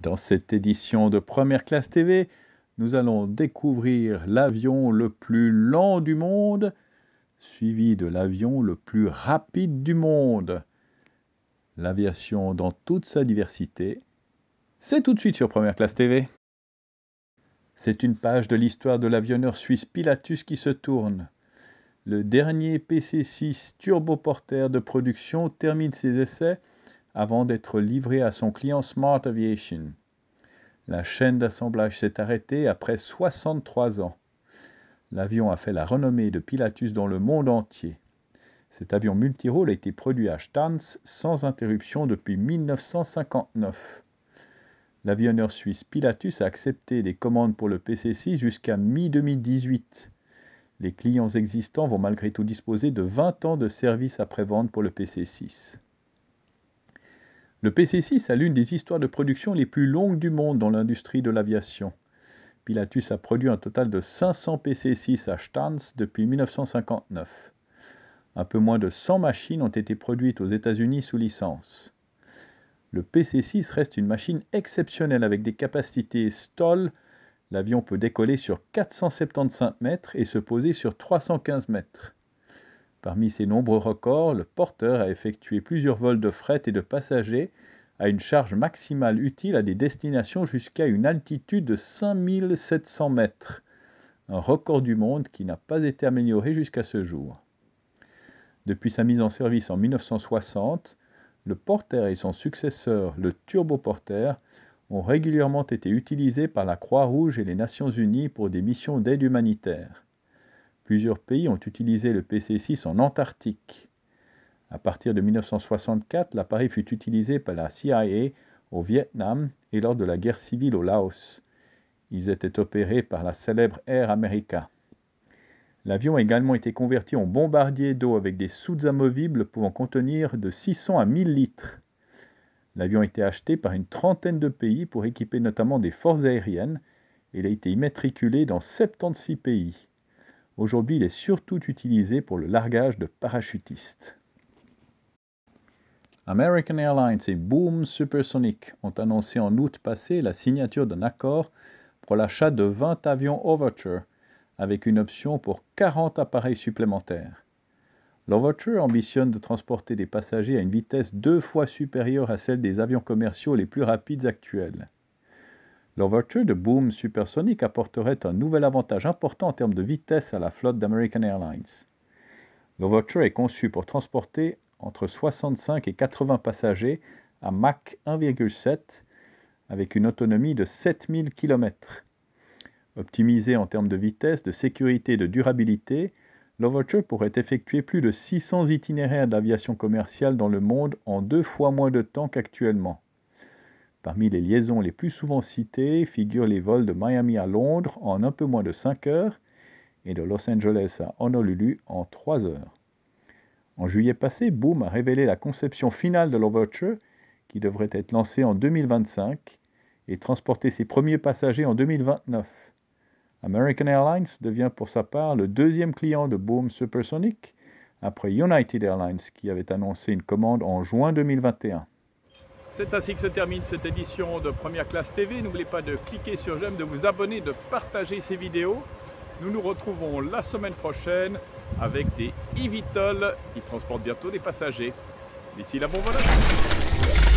Dans cette édition de Première Classe TV, nous allons découvrir l'avion le plus lent du monde, suivi de l'avion le plus rapide du monde. L'aviation dans toute sa diversité, c'est tout de suite sur Première Classe TV. C'est une page de l'histoire de l'avionneur suisse Pilatus qui se tourne. Le dernier PC-6 turboporteur de production termine ses essais avant d'être livré à son client Smart Aviation. La chaîne d'assemblage s'est arrêtée après 63 ans. L'avion a fait la renommée de Pilatus dans le monde entier. Cet avion multirole a été produit à Stans sans interruption depuis 1959. L'avionneur suisse Pilatus a accepté des commandes pour le PC6 jusqu'à mi-2018. Les clients existants vont malgré tout disposer de 20 ans de service après-vente pour le PC6. Le PC6 a l'une des histoires de production les plus longues du monde dans l'industrie de l'aviation. Pilatus a produit un total de 500 PC6 à Stans depuis 1959. Un peu moins de 100 machines ont été produites aux États-Unis sous licence. Le PC6 reste une machine exceptionnelle avec des capacités stall. L'avion peut décoller sur 475 mètres et se poser sur 315 mètres. Parmi ses nombreux records, le porteur a effectué plusieurs vols de fret et de passagers à une charge maximale utile à des destinations jusqu'à une altitude de 5700 mètres, un record du monde qui n'a pas été amélioré jusqu'à ce jour. Depuis sa mise en service en 1960, le porter et son successeur, le turboporter, ont régulièrement été utilisés par la Croix-Rouge et les Nations Unies pour des missions d'aide humanitaire. Plusieurs pays ont utilisé le PC6 en Antarctique. À partir de 1964, l'appareil fut utilisé par la CIA au Vietnam et lors de la guerre civile au Laos. Ils étaient opérés par la célèbre Air America. L'avion a également été converti en bombardier d'eau avec des soutes amovibles pouvant contenir de 600 à 1000 litres. L'avion a été acheté par une trentaine de pays pour équiper notamment des forces aériennes. Il a été immatriculé dans 76 pays. Aujourd'hui, il est surtout utilisé pour le largage de parachutistes. American Airlines et Boom Supersonic ont annoncé en août passé la signature d'un accord pour l'achat de 20 avions Overture, avec une option pour 40 appareils supplémentaires. L'Overture ambitionne de transporter des passagers à une vitesse deux fois supérieure à celle des avions commerciaux les plus rapides actuels. L'Overture de boom supersonique apporterait un nouvel avantage important en termes de vitesse à la flotte d'American Airlines. L'Overture est conçue pour transporter entre 65 et 80 passagers à Mach 1,7 avec une autonomie de 7000 km. Optimisé en termes de vitesse, de sécurité et de durabilité, l'Overture pourrait effectuer plus de 600 itinéraires d'aviation commerciale dans le monde en deux fois moins de temps qu'actuellement. Parmi les liaisons les plus souvent citées figurent les vols de Miami à Londres en un peu moins de 5 heures et de Los Angeles à Honolulu en 3 heures. En juillet passé, Boom a révélé la conception finale de l'Overture qui devrait être lancée en 2025 et transporter ses premiers passagers en 2029. American Airlines devient pour sa part le deuxième client de Boom Supersonic après United Airlines qui avait annoncé une commande en juin 2021. C'est ainsi que se termine cette édition de Première Classe TV. N'oubliez pas de cliquer sur j'aime, de vous abonner, de partager ces vidéos. Nous nous retrouvons la semaine prochaine avec des e qui qui transportent bientôt des passagers. D'ici là, bon voilà